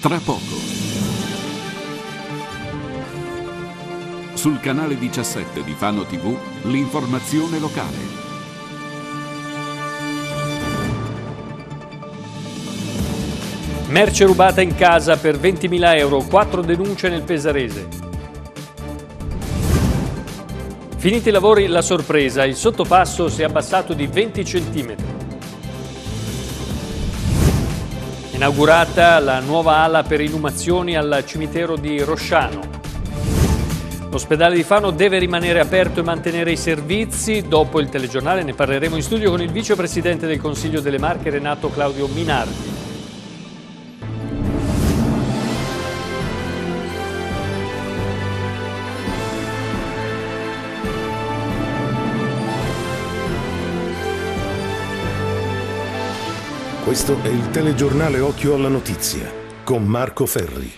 Tra poco. Sul canale 17 di Fano TV, l'informazione locale. Merce rubata in casa per 20.000 euro, 4 denunce nel Pesarese. Finiti i lavori la sorpresa, il sottopasso si è abbassato di 20 cm. Inaugurata la nuova ala per inumazioni al cimitero di Rosciano. L'ospedale di Fano deve rimanere aperto e mantenere i servizi. Dopo il telegiornale ne parleremo in studio con il vicepresidente del Consiglio delle Marche Renato Claudio Minardi. Questo è il telegiornale Occhio alla Notizia con Marco Ferri.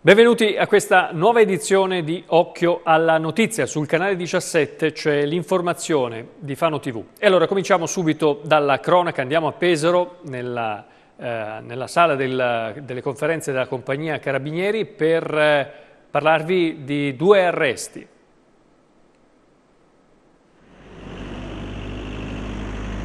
Benvenuti a questa nuova edizione di Occhio alla Notizia. Sul canale 17 c'è l'informazione di Fano TV. E allora cominciamo subito dalla cronaca, andiamo a Pesaro nella, eh, nella sala del, delle conferenze della compagnia Carabinieri per eh, parlarvi di due arresti.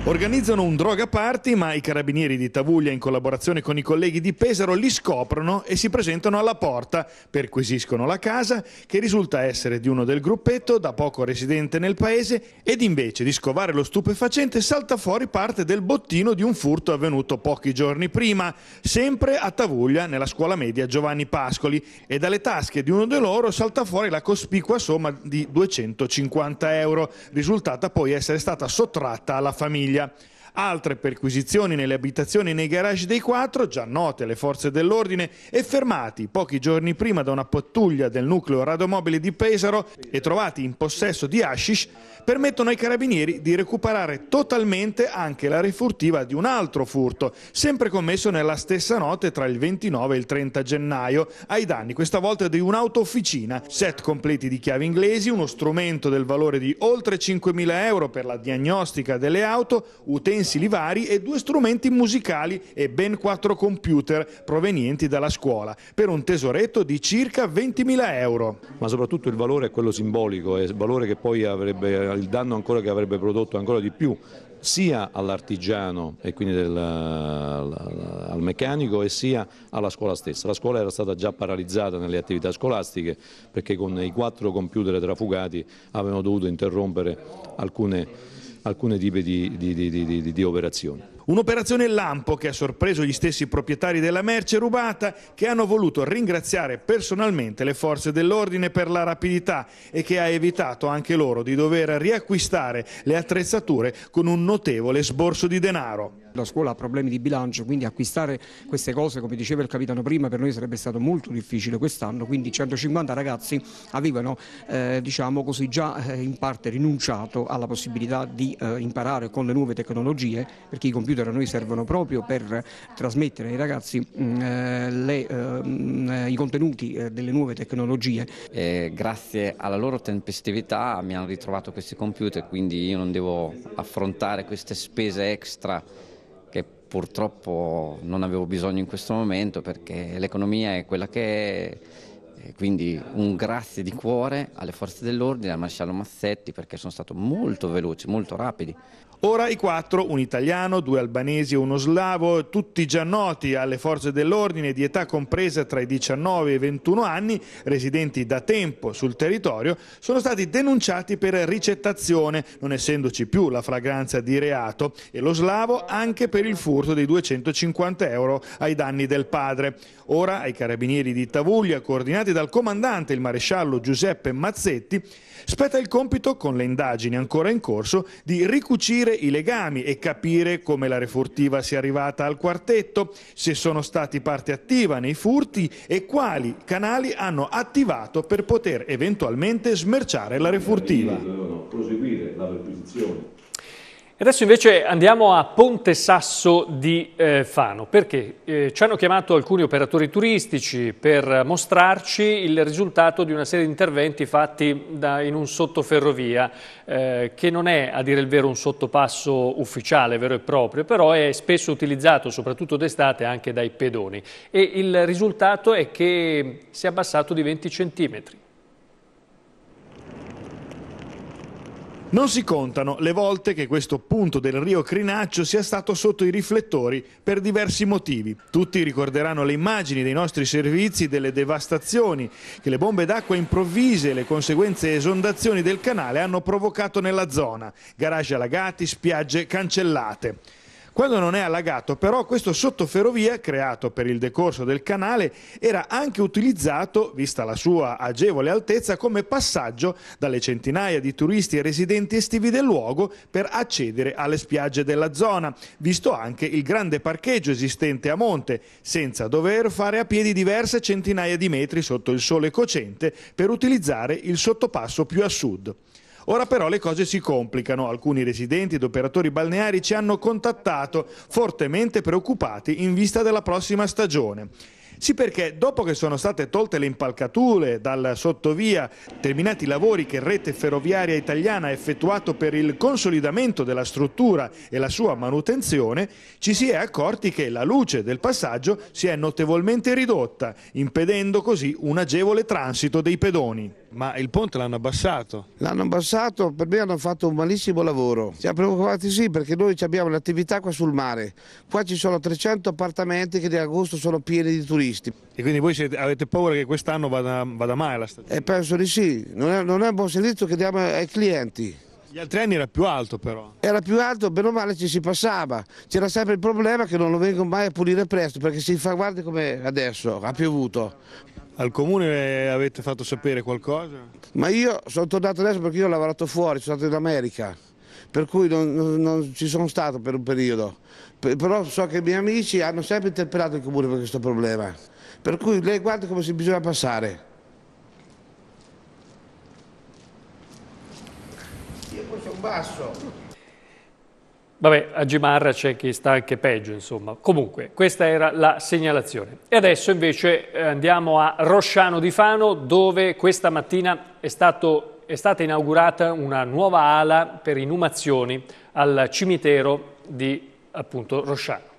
Organizzano un droga party, ma i carabinieri di Tavuglia, in collaborazione con i colleghi di Pesaro, li scoprono e si presentano alla porta, perquisiscono la casa, che risulta essere di uno del gruppetto, da poco residente nel paese, ed invece di scovare lo stupefacente salta fuori parte del bottino di un furto avvenuto pochi giorni prima, sempre a Tavuglia, nella scuola media Giovanni Pascoli, e dalle tasche di uno di loro salta fuori la cospicua somma di 250 euro, risultata poi essere stata sottratta alla famiglia. famiglia Altre perquisizioni nelle abitazioni e nei garage dei quattro, già note alle forze dell'ordine, e fermati pochi giorni prima da una pattuglia del nucleo radomobile di Pesaro e trovati in possesso di hashish, permettono ai carabinieri di recuperare totalmente anche la rifurtiva di un altro furto, sempre commesso nella stessa notte tra il 29 e il 30 gennaio, ai danni questa volta di un'autofficina, set completi di chiavi inglesi, uno strumento del valore di oltre 5.000 euro per la diagnostica delle auto, utenti utensili vari e due strumenti musicali e ben quattro computer provenienti dalla scuola, per un tesoretto di circa 20.000 euro. Ma soprattutto il valore è quello simbolico, è il valore che poi avrebbe, il danno ancora che avrebbe prodotto ancora di più sia all'artigiano e quindi del, al meccanico e sia alla scuola stessa. La scuola era stata già paralizzata nelle attività scolastiche perché con i quattro computer trafugati avevano dovuto interrompere alcune alcune tipi di, di, di, di operazioni. Un'operazione lampo che ha sorpreso gli stessi proprietari della merce rubata che hanno voluto ringraziare personalmente le forze dell'ordine per la rapidità e che ha evitato anche loro di dover riacquistare le attrezzature con un notevole sborso di denaro. La scuola ha problemi di bilancio, quindi acquistare queste cose, come diceva il capitano prima, per noi sarebbe stato molto difficile quest'anno, quindi 150 ragazzi avevano eh, diciamo così, già eh, in parte rinunciato alla possibilità di eh, imparare con le nuove tecnologie, perché i computer a noi servono proprio per trasmettere ai ragazzi mh, mm, eh, le, mh, eh, mm, i contenuti eh, delle nuove tecnologie. grazie alla loro tempestività mi hanno ritrovato questi computer, quindi io non devo affrontare queste spese extra purtroppo non avevo bisogno in questo momento perché l'economia è quella che è, quindi un grazie di cuore alle forze dell'ordine, al maresciallo Mazzetti perché sono stato molto veloci, molto rapidi. Ora i quattro, un italiano, due albanesi e uno slavo, tutti già noti alle forze dell'ordine di età compresa tra i 19 e i 21 anni, residenti da tempo sul territorio, sono stati denunciati per ricettazione, non essendoci più la fragranza di reato, e lo slavo anche per il furto dei 250 euro ai danni del padre. Ora ai carabinieri di Tavuglia, coordinati dal comandante, il maresciallo Giuseppe Mazzetti, spetta il compito, con le indagini ancora in corso, di ricucire i legami e capire come la refurtiva sia arrivata al quartetto, se sono stati parte attiva nei furti e quali canali hanno attivato per poter eventualmente smerciare la Refortiva. Proseguire la perquisizione adesso invece andiamo a Ponte Sasso di eh, Fano, perché eh, ci hanno chiamato alcuni operatori turistici per mostrarci il risultato di una serie di interventi fatti da, in un sottoferrovia, eh, che non è a dire il vero un sottopasso ufficiale vero e proprio, però è spesso utilizzato, soprattutto d'estate, anche dai pedoni. E il risultato è che si è abbassato di 20 centimetri. Non si contano le volte che questo punto del Rio Crinaccio sia stato sotto i riflettori per diversi motivi. Tutti ricorderanno le immagini dei nostri servizi delle devastazioni che le bombe d'acqua improvvise e le conseguenze esondazioni del canale hanno provocato nella zona. Garage allagati, spiagge cancellate. Quando non è allagato però questo sottoferrovia creato per il decorso del canale era anche utilizzato, vista la sua agevole altezza, come passaggio dalle centinaia di turisti e residenti estivi del luogo per accedere alle spiagge della zona, visto anche il grande parcheggio esistente a monte, senza dover fare a piedi diverse centinaia di metri sotto il sole cocente per utilizzare il sottopasso più a sud. Ora però le cose si complicano. Alcuni residenti ed operatori balneari ci hanno contattato, fortemente preoccupati in vista della prossima stagione. Sì perché dopo che sono state tolte le impalcature dal sottovia, terminati i lavori che Rete Ferroviaria Italiana ha effettuato per il consolidamento della struttura e la sua manutenzione, ci si è accorti che la luce del passaggio si è notevolmente ridotta, impedendo così un agevole transito dei pedoni. Ma il ponte l'hanno abbassato? L'hanno abbassato, per me hanno fatto un malissimo lavoro. Siamo preoccupati sì perché noi abbiamo l'attività qua sul mare. Qua ci sono 300 appartamenti che di agosto sono pieni di turisti. E quindi voi siete, avete paura che quest'anno vada, vada, male la stagione? Eh, penso di sì, non è, non è un buon servizio che diamo ai clienti. Gli altri anni era più alto però. Era più alto, bene o male ci si passava. C'era sempre il problema che non lo vengono mai a pulire presto perché si fa, guardi come adesso, ha piovuto. Al comune avete fatto sapere qualcosa? Ma io sono tornato adesso perché io ho lavorato fuori, sono stato in America, per cui non, non, non ci sono stato per un periodo. Per, però so che i miei amici hanno sempre interpellato il comune per questo problema. Per cui lei guarda come si bisogna passare. Io poi sono basso. Vabbè, a Gimarra c'è chi sta anche peggio, insomma. Comunque, questa era la segnalazione. E adesso invece andiamo a Rosciano di Fano, dove questa mattina è, stato, è stata inaugurata una nuova ala per inumazioni al cimitero di appunto, Rosciano.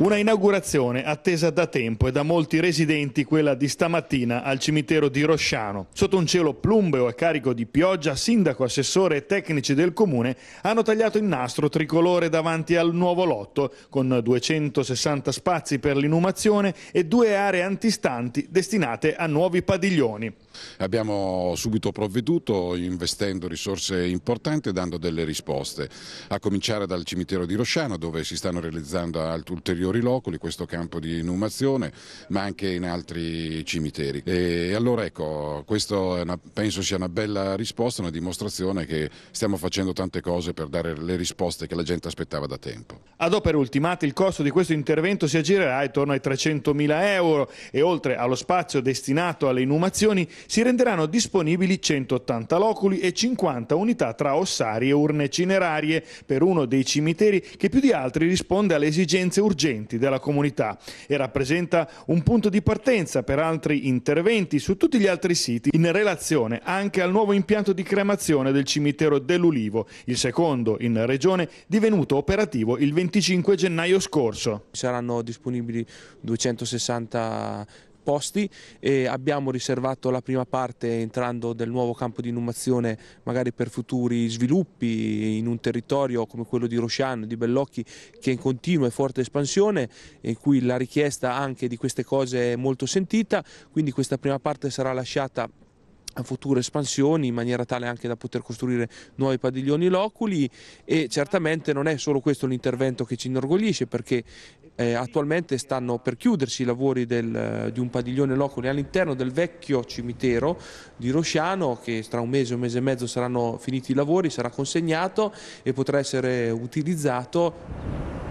Una inaugurazione attesa da tempo e da molti residenti quella di stamattina al cimitero di Rosciano. Sotto un cielo plumbeo e carico di pioggia, sindaco, assessore e tecnici del comune hanno tagliato il nastro tricolore davanti al nuovo lotto, con 260 spazi per l'inumazione e due aree antistanti destinate a nuovi padiglioni. Abbiamo subito provveduto investendo risorse importanti e dando delle risposte, a cominciare dal cimitero di Rosciano dove si stanno realizzando ulteriori loculi, questo campo di inumazione, ma anche in altri cimiteri. E allora ecco, questa penso sia una bella risposta, una dimostrazione che stiamo facendo tante cose per dare le risposte che la gente aspettava da tempo. Ad opere ultimate il costo di questo intervento si aggirerà intorno ai 300.000 euro e oltre allo spazio destinato alle inumazioni si renderanno disponibili 180 loculi e 50 unità tra ossari e urne cinerarie per uno dei cimiteri che più di altri risponde alle esigenze urgenti della comunità e rappresenta un punto di partenza per altri interventi su tutti gli altri siti in relazione anche al nuovo impianto di cremazione del cimitero dell'Ulivo, il secondo in regione divenuto operativo il 25 gennaio scorso. Saranno disponibili 260 posti e abbiamo riservato la prima parte entrando nel nuovo campo di inumazione magari per futuri sviluppi in un territorio come quello di Rosciano, di Bellocchi che è in continua e forte espansione in cui la richiesta anche di queste cose è molto sentita, quindi questa prima parte sarà lasciata future espansioni in maniera tale anche da poter costruire nuovi padiglioni loculi e certamente non è solo questo l'intervento che ci inorgoglisce perché eh, attualmente stanno per chiudersi i lavori del, di un padiglione loculi all'interno del vecchio cimitero di Rosciano che tra un mese, un mese e mezzo saranno finiti i lavori, sarà consegnato e potrà essere utilizzato.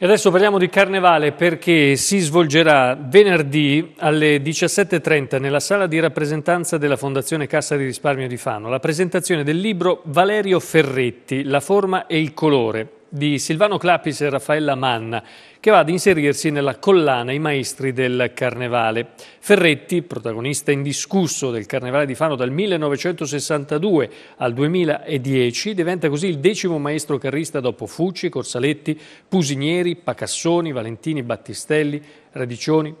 E adesso parliamo di Carnevale perché si svolgerà venerdì alle 17.30 nella sala di rappresentanza della Fondazione Cassa di Risparmio di Fano la presentazione del libro Valerio Ferretti, La forma e il colore, di Silvano Clapis e Raffaella Manna, che va ad inserirsi nella collana I Maestri del Carnevale. Ferretti, protagonista indiscusso del Carnevale di Fano dal 1962 al 2010, diventa così il decimo maestro carrista dopo Fucci, Corsaletti, Pusinieri, Pacassoni, Valentini, Battistelli, Radicioni,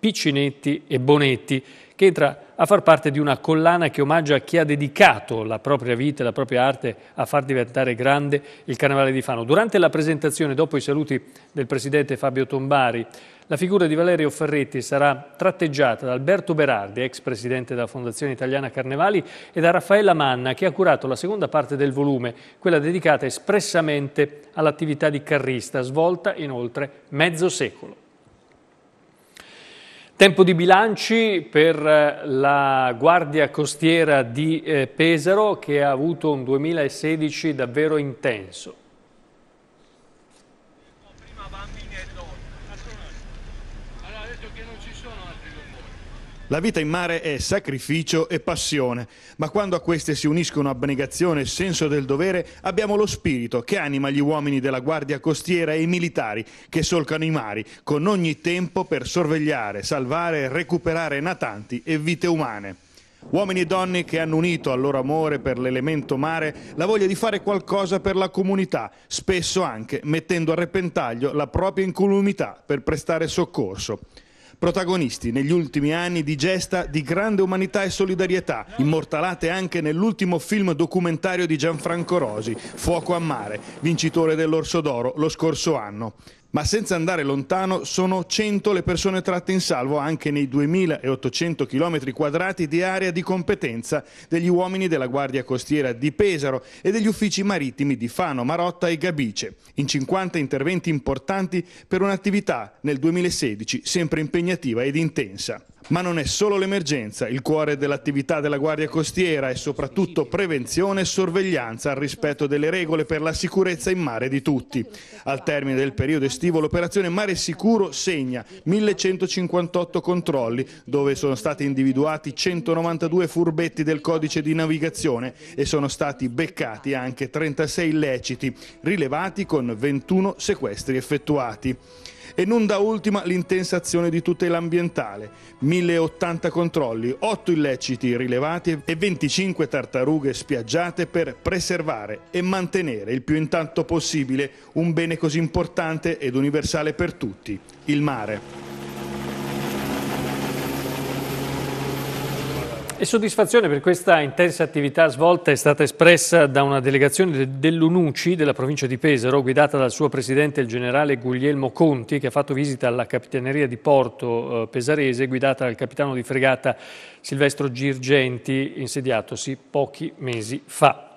Piccinetti e Bonetti che entra a far parte di una collana che omaggia chi ha dedicato la propria vita e la propria arte a far diventare grande il Carnevale di Fano. Durante la presentazione, dopo i saluti del presidente Fabio Tombari, la figura di Valerio Ferretti sarà tratteggiata da Alberto Berardi, ex presidente della Fondazione Italiana Carnevali, e da Raffaella Manna, che ha curato la seconda parte del volume, quella dedicata espressamente all'attività di carrista, svolta inoltre mezzo secolo. Tempo di bilanci per eh, la Guardia Costiera di eh, Pesaro che ha avuto un 2016 davvero intenso. La vita in mare è sacrificio e passione, ma quando a queste si uniscono abnegazione e senso del dovere, abbiamo lo spirito che anima gli uomini della Guardia Costiera e i militari che solcano i mari, con ogni tempo per sorvegliare, salvare e recuperare natanti e vite umane. Uomini e donne che hanno unito al loro amore per l'elemento mare la voglia di fare qualcosa per la comunità, spesso anche mettendo a repentaglio la propria incolumità per prestare soccorso protagonisti negli ultimi anni di gesta di grande umanità e solidarietà, immortalate anche nell'ultimo film documentario di Gianfranco Rosi, Fuoco a mare, vincitore dell'Orso d'Oro lo scorso anno. Ma senza andare lontano sono 100 le persone tratte in salvo anche nei 2.800 km quadrati di area di competenza degli uomini della Guardia Costiera di Pesaro e degli uffici marittimi di Fano, Marotta e Gabice, in 50 interventi importanti per un'attività nel 2016 sempre impegnativa ed intensa. Ma non è solo l'emergenza, il cuore dell'attività della Guardia Costiera è soprattutto prevenzione e sorveglianza al rispetto delle regole per la sicurezza in mare di tutti. Al termine del periodo estivo l'operazione Mare Sicuro segna 1158 controlli dove sono stati individuati 192 furbetti del codice di navigazione e sono stati beccati anche 36 illeciti, rilevati con 21 sequestri effettuati. E non da ultima l'intensa azione di tutela ambientale, 1080 controlli, 8 illeciti rilevati e 25 tartarughe spiaggiate per preservare e mantenere il più intanto possibile un bene così importante ed universale per tutti, il mare. E soddisfazione per questa intensa attività svolta è stata espressa da una delegazione dell'UNUCI della provincia di Pesaro, guidata dal suo presidente, il generale Guglielmo Conti, che ha fatto visita alla capitaneria di Porto eh, Pesarese, guidata dal capitano di fregata Silvestro Girgenti, insediatosi pochi mesi fa.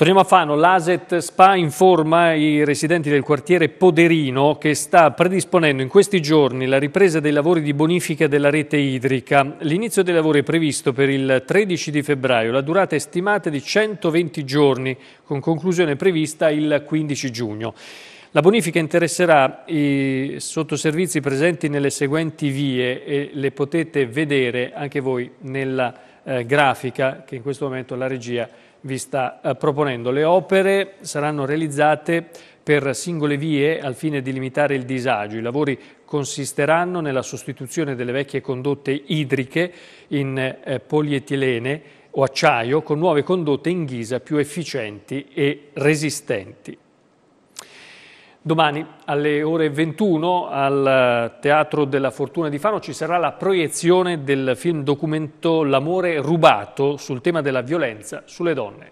Torniamo a Fano, l'ASET Spa informa i residenti del quartiere Poderino che sta predisponendo in questi giorni la ripresa dei lavori di bonifica della rete idrica. L'inizio dei lavori è previsto per il 13 di febbraio, la durata è stimata di 120 giorni, con conclusione prevista il 15 giugno. La bonifica interesserà i sottoservizi presenti nelle seguenti vie e le potete vedere anche voi nella eh, grafica che in questo momento la regia vi sta eh, proponendo. Le opere saranno realizzate per singole vie al fine di limitare il disagio. I lavori consisteranno nella sostituzione delle vecchie condotte idriche in eh, polietilene o acciaio con nuove condotte in ghisa più efficienti e resistenti. Domani alle ore 21 al eh, Teatro della Fortuna di Fano ci sarà la proiezione del film documento L'amore rubato sul tema della violenza sulle donne.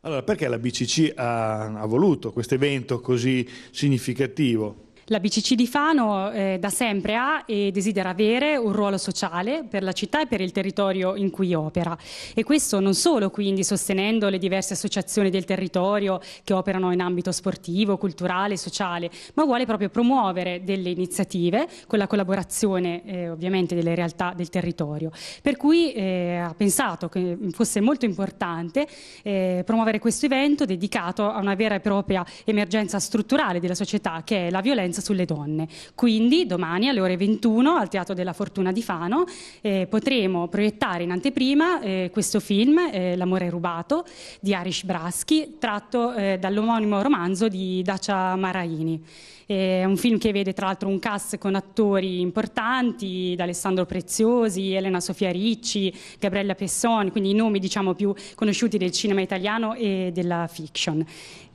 Allora, perché la BCC ha, ha voluto questo evento così significativo? La BCC di Fano eh, da sempre ha e desidera avere un ruolo sociale per la città e per il territorio in cui opera e questo non solo quindi sostenendo le diverse associazioni del territorio che operano in ambito sportivo, culturale, sociale, ma vuole proprio promuovere delle iniziative con la collaborazione eh, ovviamente delle realtà del territorio. Per cui eh, ha pensato che fosse molto importante eh, promuovere questo evento dedicato a una vera e propria emergenza strutturale della società che è la violenza violenza sulle donne. Quindi domani alle ore 21 al Teatro della Fortuna di Fano eh, potremo proiettare in anteprima eh, questo film, eh, L'amore rubato, di Arish Braschi, tratto eh, dall'omonimo romanzo di Dacia Maraini. È un film che vede tra l'altro un cast con attori importanti, da Alessandro Preziosi, Elena Sofia Ricci, Gabriella Pesson, quindi i nomi diciamo più conosciuti del cinema italiano e della fiction.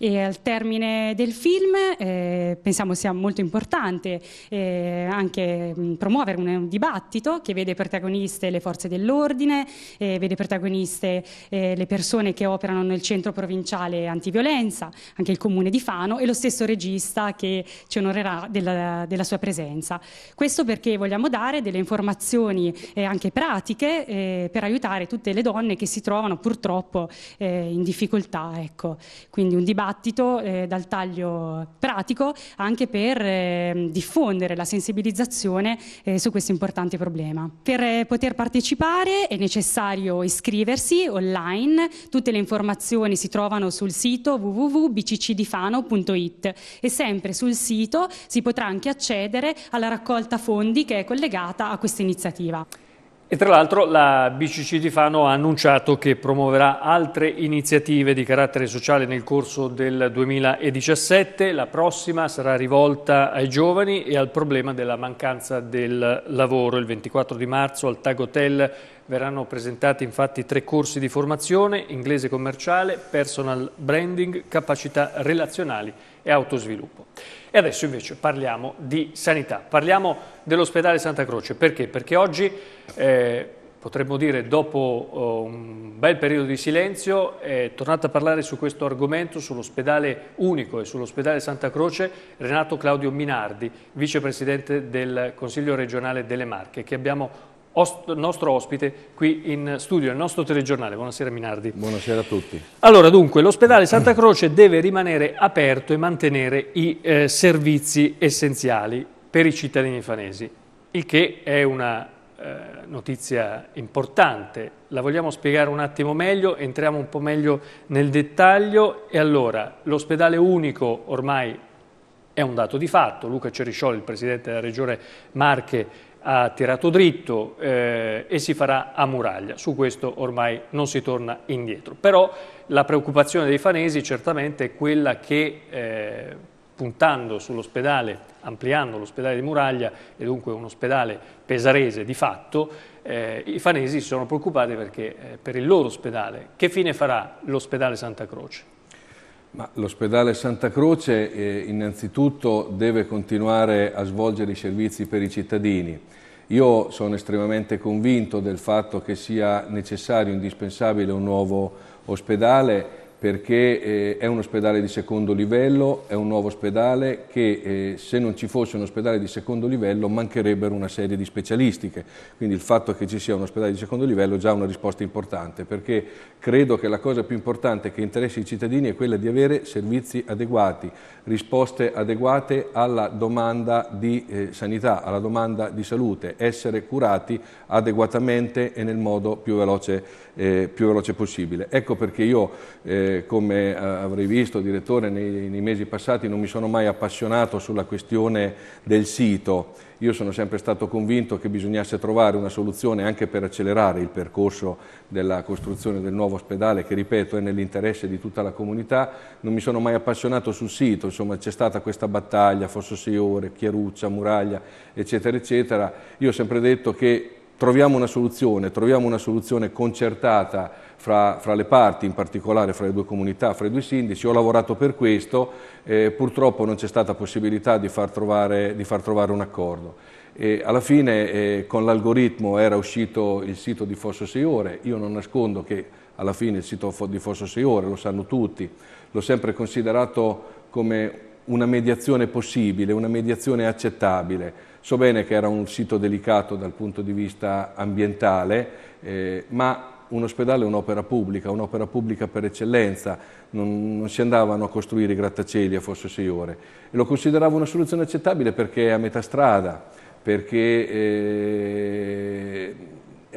E al termine del film eh, pensiamo sia molto importante eh, anche mm, promuovere un, un, dibattito che vede protagoniste le forze dell'ordine, eh, vede protagoniste eh, le persone che operano nel centro provinciale antiviolenza, anche il comune di Fano e lo stesso regista che ci onorerà della, della sua presenza. Questo perché vogliamo dare delle informazioni eh, anche pratiche eh, per aiutare tutte le donne che si trovano purtroppo eh, in difficoltà. Ecco. Quindi un dibattito eh, dal taglio pratico anche per ehm, diffondere la sensibilizzazione eh, su questo importante problema. Per eh, poter partecipare è necessario iscriversi online, tutte le informazioni si trovano sul sito www.bccdifano.it e sempre sul sito sito si potrà anche accedere alla raccolta fondi che è collegata a questa iniziativa. E tra l'altro la BCC di Fano ha annunciato che promuoverà altre iniziative di carattere sociale nel corso del 2017. La prossima sarà rivolta ai giovani e al problema della mancanza del lavoro. Il 24 di marzo al Tag Hotel Verranno presentati infatti tre corsi di formazione, inglese commerciale, personal branding, capacità relazionali e autosviluppo. E adesso invece parliamo di sanità, parliamo dell'ospedale Santa Croce. Perché? Perché oggi, eh, potremmo dire dopo oh, un bel periodo di silenzio, è tornato a parlare su questo argomento, sull'ospedale unico e sull'ospedale Santa Croce, Renato Claudio Minardi, vicepresidente del Consiglio regionale delle Marche, che abbiamo nostro ospite qui in studio, il nostro telegiornale. Buonasera Minardi. Buonasera a tutti. Allora dunque, l'ospedale Santa Croce deve rimanere aperto e mantenere i eh, servizi essenziali per i cittadini fanesi, il che è una eh, notizia importante. La vogliamo spiegare un attimo meglio, entriamo un po' meglio nel dettaglio e allora l'ospedale unico ormai è un dato di fatto, Luca Ceriscioli, il presidente della regione Marche, ha tirato dritto eh, e si farà a muraglia. Su questo ormai non si torna indietro. Però la preoccupazione dei fanesi certamente è quella che, eh, puntando sull'ospedale, ampliando l'ospedale di Muraglia, e dunque un ospedale pesarese di fatto, eh, i fanesi si sono preoccupati perché eh, per il loro ospedale, che fine farà l'ospedale Santa Croce? L'ospedale Santa Croce eh, innanzitutto deve continuare a svolgere i servizi per i cittadini. Io sono estremamente convinto del fatto che sia necessario, indispensabile un nuovo ospedale perché eh, è un ospedale di secondo livello, è un nuovo ospedale che eh, se non ci fosse un ospedale di secondo livello mancherebbero una serie di specialistiche, quindi il fatto che ci sia un ospedale di secondo livello è già una risposta importante, perché credo che la cosa più importante che interessa i cittadini è quella di avere servizi adeguati, risposte adeguate alla domanda di eh, sanità, alla domanda di salute, essere curati adeguatamente e nel modo più veloce, eh, più veloce possibile. Ecco perché io eh, eh, come avrei visto direttore nei, nei, mesi passati, non mi sono mai appassionato sulla questione del sito. Io sono sempre stato convinto che bisognasse trovare una soluzione anche per accelerare il percorso della costruzione del nuovo ospedale, che ripeto è nell'interesse di tutta la comunità. Non mi sono mai appassionato sul sito, insomma c'è stata questa battaglia, Fosso Ore, Chiaruccia, Muraglia, eccetera, eccetera. Io ho sempre detto che troviamo una soluzione, troviamo una soluzione concertata fra, fra, le parti, in particolare fra le due comunità, fra i due sindaci, ho lavorato per questo, eh, purtroppo non c'è stata possibilità di far trovare, di far trovare un accordo. E alla fine eh, con l'algoritmo era uscito il sito di Fosso 6 Ore, io non nascondo che alla fine il sito di Fosso 6 Ore, lo sanno tutti, l'ho sempre considerato come una mediazione possibile, una mediazione accettabile. So bene che era un sito delicato dal punto di vista ambientale, eh, ma un ospedale è un'opera pubblica, un'opera pubblica per eccellenza, non, non, si andavano a costruire i grattacieli a fosse sei ore. E lo consideravo una soluzione accettabile perché è a metà strada, perché... Eh,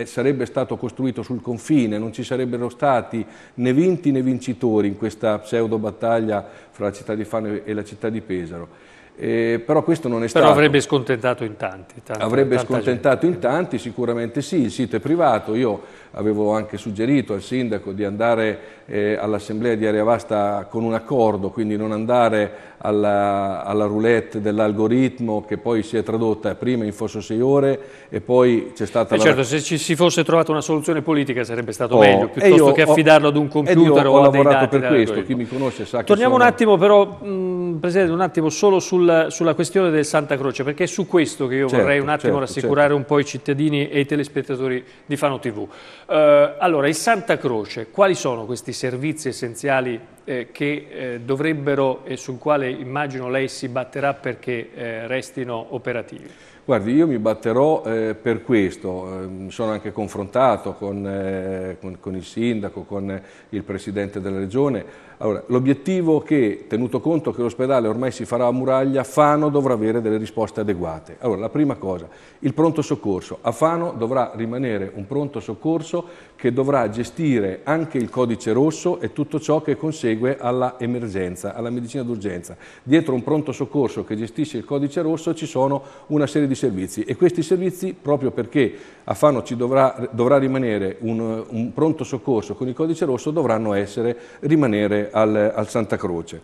sarebbe stato costruito sul confine, non ci sarebbero stati né vinti né vincitori in questa pseudo battaglia fra la città di Fano e la città di Pesaro. Eh, però questo non è stato. Però avrebbe scontentato in tanti. Tanta, avrebbe scontentato gente. in tanti, sicuramente sì, il sito è privato, io avevo anche suggerito al sindaco di andare eh, all'assemblea di Area Vasta con un accordo, quindi non andare alla, alla roulette dell'algoritmo che poi si è tradotta prima in fosso sei ore e poi c'è stata... Eh la... certo, se ci si fosse trovata una soluzione politica sarebbe stato oh, meglio, piuttosto che affidarlo ho, ad un computer o a dei dati. Ho lavorato per questo, chi mi conosce sa che Torniamo sono... un attimo però, mh, mm, Presidente, un attimo solo sul, sulla questione del Santa Croce, perché è su questo che io certo, vorrei un attimo certo, rassicurare certo. un po' i cittadini e i telespettatori di Fano TV. Eh, allora, il Santa Croce, quali sono questi servizi essenziali eh, che eh, dovrebbero e sul quale immagino lei si batterà perché eh, restino operativi? Guardi, io mi batterò eh, per questo, eh, mi sono anche confrontato con, con, con il sindaco, con il presidente della regione, allora, l'obiettivo è che, tenuto conto che l'ospedale ormai si farà a muraglia, Fano dovrà avere delle risposte adeguate. Allora, la prima cosa, il pronto soccorso. A Fano dovrà rimanere un pronto soccorso che dovrà gestire anche il codice rosso e tutto ciò che consegue alla emergenza, alla medicina d'urgenza. Dietro un pronto soccorso che gestisce il codice rosso ci sono una serie di servizi e questi servizi, proprio perché a Fano ci dovrà, dovrà rimanere un, un pronto soccorso con il codice rosso, dovranno essere, rimanere al, al Santa Croce.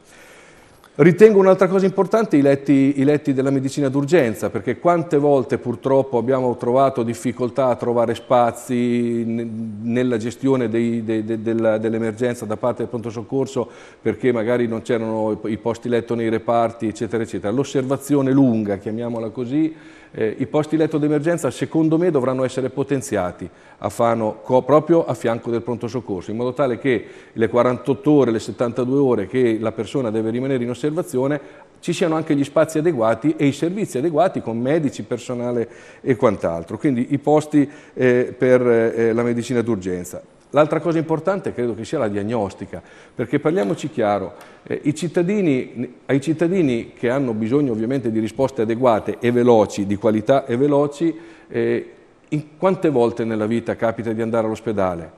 Ritengo un'altra cosa importante i letti, i letti, della medicina d'urgenza, perché quante volte purtroppo abbiamo trovato difficoltà a trovare spazi nella gestione dei, de, de, de, dell'emergenza da parte del pronto soccorso, perché magari non c'erano i posti letto nei reparti, eccetera, eccetera. L'osservazione lunga, chiamiamola così, eh, i posti letto d'emergenza secondo me dovranno essere potenziati a Fano proprio a fianco del pronto soccorso, in modo tale che le 48 ore, le 72 ore che la persona deve rimanere in osservazione ci siano anche gli spazi adeguati e i servizi adeguati con medici, personale e quant'altro, quindi i posti eh, per eh, la medicina d'urgenza. L'altra cosa importante credo che sia la diagnostica, perché parliamoci chiaro, eh, cittadini, ai cittadini che hanno bisogno ovviamente di risposte adeguate e veloci, di qualità e veloci, eh, quante volte nella vita capita di andare all'ospedale?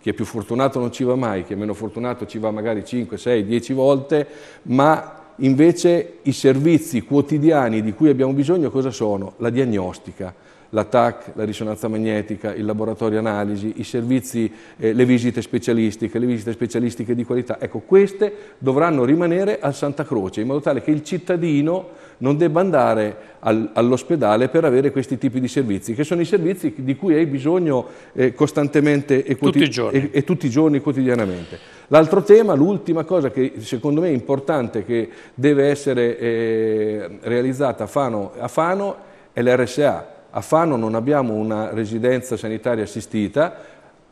Chi è più fortunato non ci va mai, chi è meno fortunato ci va magari 5, 6, 10 volte, ma invece i servizi quotidiani di cui abbiamo bisogno cosa sono? La diagnostica la TAC, la risonanza magnetica, il laboratorio analisi, i servizi, eh, le visite specialistiche, le visite specialistiche di qualità. Ecco, queste dovranno rimanere al Santa Croce, in modo tale che il cittadino non debba andare al, all'ospedale per avere questi tipi di servizi, che sono i servizi di cui hai bisogno eh, costantemente e, quotid- tutti e, e tutti i giorni quotidianamente. L'altro tema, l'ultima cosa che secondo me è importante, che deve essere eh, realizzata a Fano, a Fano, è l'RSA a Fano non abbiamo una residenza sanitaria assistita,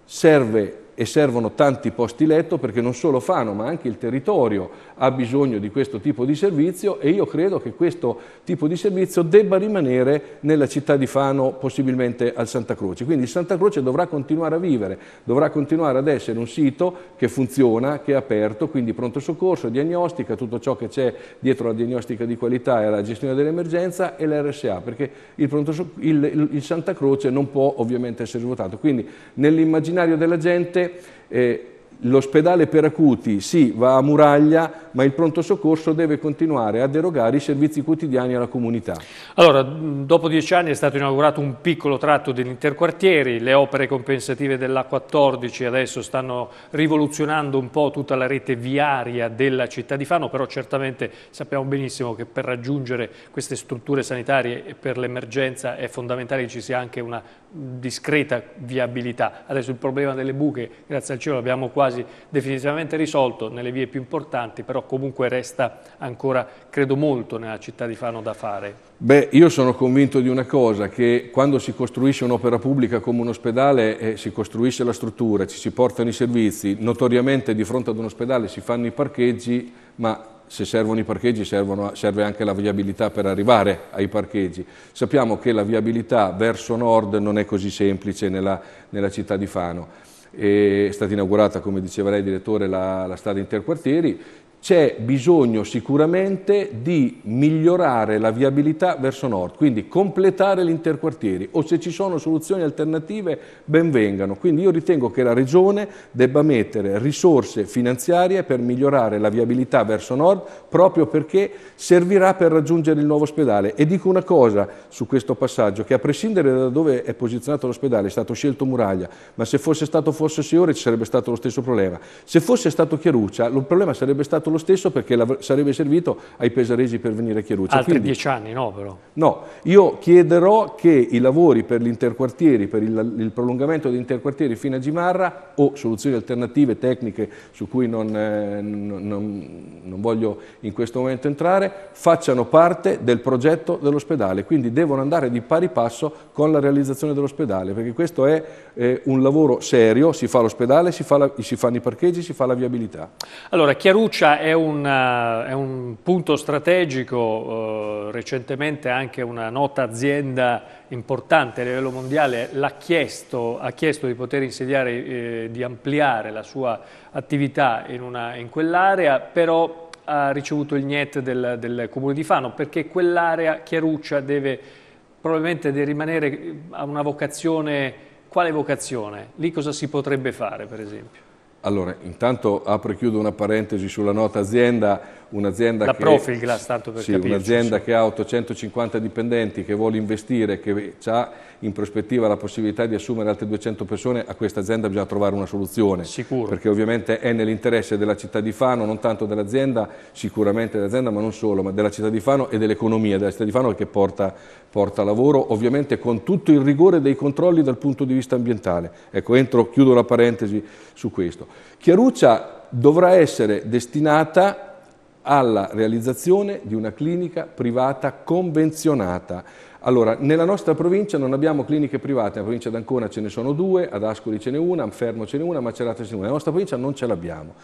serve e servono tanti posti letto perché non solo Fano ma anche il territorio ha bisogno di questo tipo di servizio e io credo che questo tipo di servizio debba rimanere nella città di Fano, possibilmente al Santa Croce. Quindi il Santa Croce dovrà continuare a vivere, dovrà continuare ad essere un sito che funziona, che è aperto, quindi pronto soccorso, diagnostica, tutto ciò che c'è dietro la diagnostica di qualità e la gestione dell'emergenza e l'RSA, perché il, pronto, il, il Santa Croce non può ovviamente essere svuotato. Quindi nell'immaginario della gente eh, L'ospedale per acuti sì, va a muraglia, ma il pronto soccorso deve continuare a derogare i servizi quotidiani alla comunità. Allora, dopo dieci anni è stato inaugurato un piccolo tratto dell'interquartieri, le opere compensative della 14 adesso stanno rivoluzionando un po' tutta la rete viaria della città di Fano, però certamente sappiamo benissimo che per raggiungere queste strutture sanitarie e per l'emergenza è fondamentale che ci sia anche una discreta viabilità. Adesso il problema delle buche, grazie al cielo, l'abbiamo qua quasi definitivamente risolto nelle vie più importanti, però comunque resta ancora, credo, molto nella città di Fano da fare. Beh, io sono convinto di una cosa, che quando si costruisce un'opera pubblica come un ospedale, eh, si costruisce la struttura, ci si portano i servizi, notoriamente di fronte ad un ospedale si fanno i parcheggi, ma se servono i parcheggi servono, serve anche la viabilità per arrivare ai parcheggi. Sappiamo che la viabilità verso nord non è così semplice nella, nella città di Fano è stata inaugurata, come diceva lei direttore, la, la strada Interquartieri c'è bisogno sicuramente di migliorare la viabilità verso nord, quindi completare l'interquartieri o se ci sono soluzioni alternative ben vengano. Quindi io ritengo che la Regione debba mettere risorse finanziarie per migliorare la viabilità verso nord proprio perché servirà per raggiungere il nuovo ospedale. E dico una cosa su questo passaggio, che a prescindere da dove è posizionato l'ospedale è stato scelto Muraglia, ma se fosse stato forse Siore ci sarebbe stato lo stesso problema. Se fosse stato Chiaruccia il problema sarebbe stato lo lo stesso perché sarebbe servito ai pesaresi per venire a Chieruccia. Altri Quindi, dieci anni no però. No, io chiederò che i lavori per l'interquartieri, per il, il prolungamento di interquartieri fino a Gimarra o soluzioni alternative tecniche su cui non, eh, non, non voglio in questo momento entrare, facciano parte del progetto dell'ospedale. Quindi devono andare di pari passo con la realizzazione dell'ospedale perché questo è eh, un lavoro serio, si fa l'ospedale, si, fa la, si fanno i parcheggi, si fa la viabilità. Allora, Chiaruccia è, una, eh, è un punto strategico, eh, recentemente anche una nota azienda importante a livello mondiale l'ha chiesto, ha chiesto di poter insediare, eh, di ampliare la sua attività in, una, in quell'area, però ha ricevuto il NET del, del Comune di Fano perché quell'area Chiaruccia deve probabilmente deve rimanere eh, a una vocazione, quale vocazione? Lì cosa si potrebbe fare per esempio? Allora, intanto apro e chiudo una parentesi sulla nota azienda un'azienda che, sì, un'azienda che ha 850 dipendenti, che vuole investire, che ha in prospettiva la possibilità di assumere altre 200 persone, a questa azienda bisogna trovare una soluzione. Sicuro. Perché ovviamente è nell'interesse della città di Fano, non tanto dell'azienda, sicuramente dell'azienda, ma non solo, ma della città di Fano e dell'economia della città di Fano che porta, porta lavoro, ovviamente con tutto il rigore dei controlli dal punto di vista ambientale. Ecco, entro, chiudo la parentesi su questo. Chiaruccia dovrà essere destinata alla realizzazione di una clinica privata convenzionata. Allora, nella nostra provincia non abbiamo cliniche private, nella provincia d'Ancona ce ne sono due, ad Ascoli ce n'è una, a Fermo ce n'è una, a Macerata ce n'è una, nella nostra provincia non ce l'abbiamo.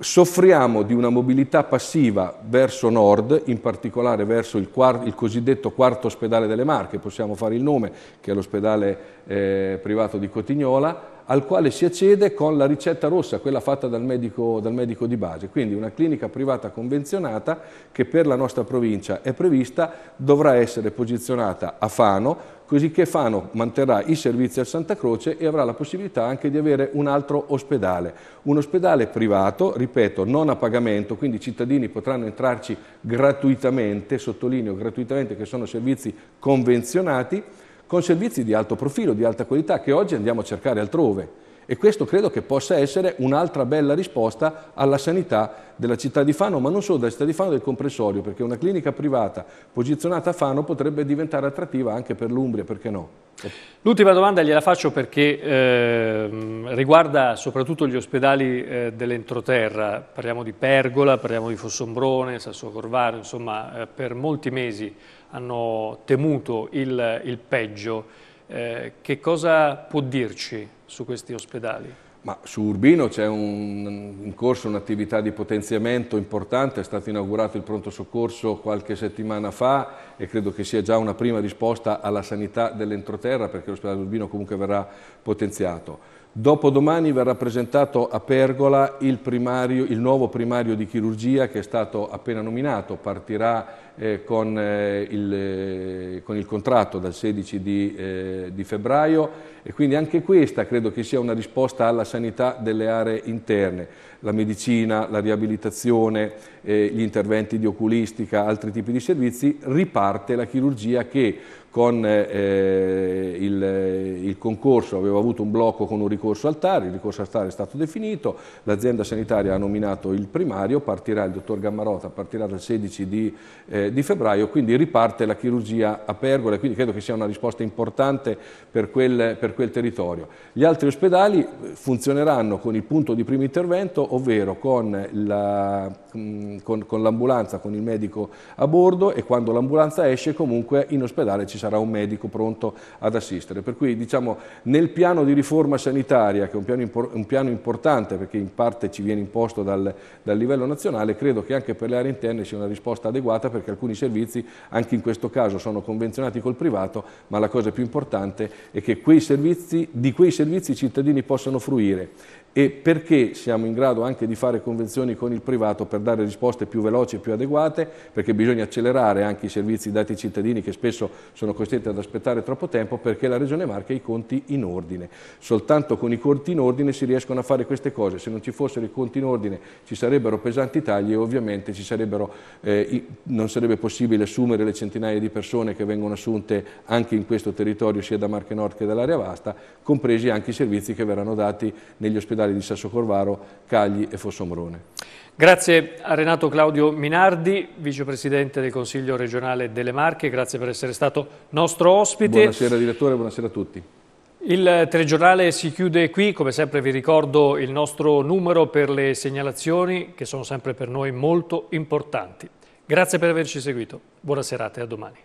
Soffriamo di una mobilità passiva verso nord, in particolare verso il, quarto, il, cosiddetto quarto ospedale delle Marche, possiamo fare il nome, che è l'ospedale eh, privato di Cotignola, al quale si accede con la ricetta rossa, quella fatta dal medico, dal medico di base. Quindi una clinica privata convenzionata che per la nostra provincia è prevista dovrà essere posizionata a Fano, così che Fano manterrà i servizi al Santa Croce e avrà la possibilità anche di avere un altro ospedale, un ospedale privato, ripeto, non a pagamento, quindi i cittadini potranno entrarci gratuitamente, sottolineo gratuitamente che sono servizi convenzionati, con servizi di alto profilo, di alta qualità che oggi andiamo a cercare altrove. E questo credo che possa essere un'altra bella risposta alla sanità della città di Fano, ma non solo della città di Fano, del comprensorio, perché una clinica privata posizionata a Fano potrebbe diventare attrattiva anche per l'Umbria, perché no? L'ultima domanda gliela faccio perché eh, riguarda soprattutto gli ospedali eh, dell'entroterra, parliamo di Pergola, parliamo di Fossombrone, Sasso Corvaro, insomma eh, per molti mesi hanno temuto il, il peggio. Eh, che cosa può dirci su questi ospedali? Ma su Urbino c'è in corso un'attività di potenziamento importante, è stato inaugurato il pronto soccorso qualche settimana fa e credo che sia già una prima risposta alla sanità dell'entroterra perché l'ospedale di Urbino comunque verrà potenziato. Dopodomani verrà presentato a Pergola il, primario, il, nuovo primario di chirurgia che è stato appena nominato, partirà eh, con, eh, il, eh, con, il, contratto dal 16 di, eh, di, febbraio e quindi anche questa credo che sia una risposta alla sanità delle aree interne, la medicina, la riabilitazione, eh, gli interventi di oculistica, altri tipi di servizi, riparte la chirurgia che con eh, eh, il, il, concorso aveva avuto un blocco con un ricorso al TAR, il ricorso al TAR è stato definito, l'azienda sanitaria ha nominato il primario, partirà il dottor Gammarota, partirà dal 16 di, eh, di febbraio, quindi riparte la chirurgia a Pergola, quindi credo che sia una risposta importante per quel, per quel territorio. Gli altri ospedali eh, funzioneranno con il punto di primo intervento, ovvero con la Mm, con, con l'ambulanza, con il medico a bordo e quando l'ambulanza esce comunque in ospedale ci sarà un medico pronto ad assistere. Per cui diciamo nel piano di riforma sanitaria, che è un piano, impor un piano importante perché in parte ci viene imposto dal, dal livello nazionale, credo che anche per le aree interne sia una risposta adeguata perché alcuni servizi anche in questo caso sono convenzionati col privato, ma la cosa più importante è che quei servizi, di quei servizi i cittadini possano fruire e perché siamo in grado anche di fare convenzioni con il privato per dare risposte più veloci e più adeguate, perché bisogna accelerare anche i servizi dati ai cittadini che spesso sono costretti ad aspettare troppo tempo perché la Regione Marche ha i conti in ordine. Soltanto con i conti in ordine si riescono a fare queste cose, se non ci fossero i conti in ordine ci sarebbero pesanti tagli e ovviamente eh, non sarebbe possibile assumere le centinaia di persone che vengono assunte anche in questo territorio sia da Marche Nord che dall'area vasta, compresi anche i servizi che verranno dati negli ospedali locali di Sasso Corvaro, Cagli e Fossombrone. Grazie a Renato Claudio Minardi, vicepresidente del Consiglio regionale delle Marche, grazie per essere stato nostro ospite. Buonasera direttore, buonasera a tutti. Il telegiornale si chiude qui, come sempre vi ricordo il nostro numero per le segnalazioni che sono sempre per noi molto importanti. Grazie per averci seguito, buona serata e a domani.